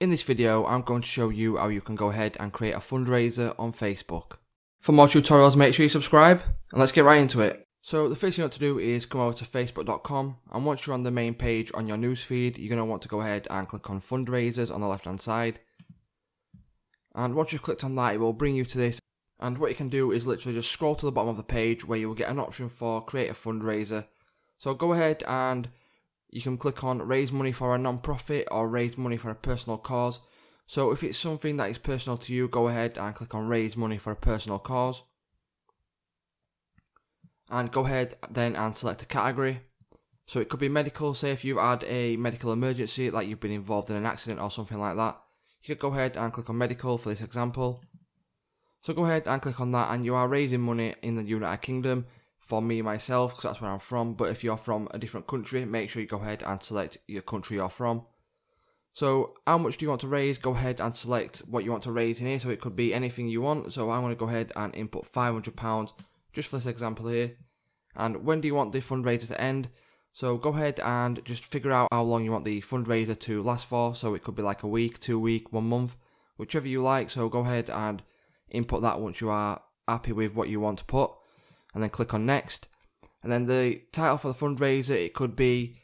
In this video, I'm going to show you how you can go ahead and create a fundraiser on Facebook. For more tutorials, make sure you subscribe, and let's get right into it. So the first thing you want to do is come over to facebook.com, and once you're on the main page on your newsfeed, you're going to want to go ahead and click on fundraisers on the left hand side. And once you've clicked on that, it will bring you to this. And what you can do is literally just scroll to the bottom of the page where you will get an option for create a fundraiser. So go ahead and you can click on raise money for a non-profit or raise money for a personal cause. So if it's something that is personal to you, go ahead and click on raise money for a personal cause. And go ahead then and select a category. So it could be medical, say if you've had a medical emergency, like you've been involved in an accident or something like that. You could go ahead and click on medical for this example. So go ahead and click on that and you are raising money in the United Kingdom for me myself because that's where I'm from. But if you're from a different country, make sure you go ahead and select your country you're from. So how much do you want to raise? Go ahead and select what you want to raise in here. So it could be anything you want. So I'm going to go ahead and input £500 just for this example here. And when do you want the fundraiser to end? So go ahead and just figure out how long you want the fundraiser to last for. So it could be like a week, two week, one month, whichever you like. So go ahead and input that once you are happy with what you want to put and then click on next. And then the title for the fundraiser, it could be,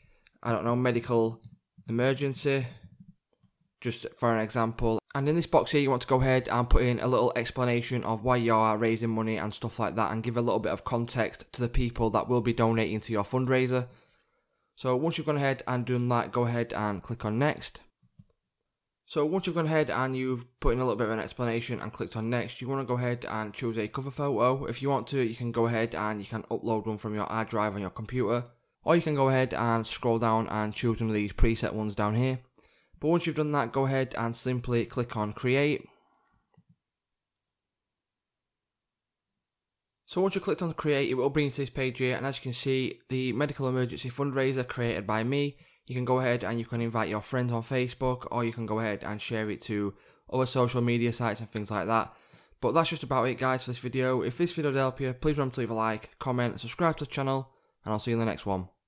I don't know, medical emergency, just for an example. And in this box here, you want to go ahead and put in a little explanation of why you are raising money and stuff like that, and give a little bit of context to the people that will be donating to your fundraiser. So once you've gone ahead and done that, go ahead and click on next. So once you've gone ahead and you've put in a little bit of an explanation and clicked on next, you want to go ahead and choose a cover photo. If you want to, you can go ahead and you can upload one from your hard drive on your computer. Or you can go ahead and scroll down and choose one of these preset ones down here. But once you've done that, go ahead and simply click on create. So once you clicked on create, it will bring you to this page here and as you can see, the medical emergency fundraiser created by me you can go ahead and you can invite your friends on Facebook or you can go ahead and share it to other social media sites and things like that. But that's just about it guys for this video. If this video did help you, please remember to leave a like, comment, subscribe to the channel, and I'll see you in the next one.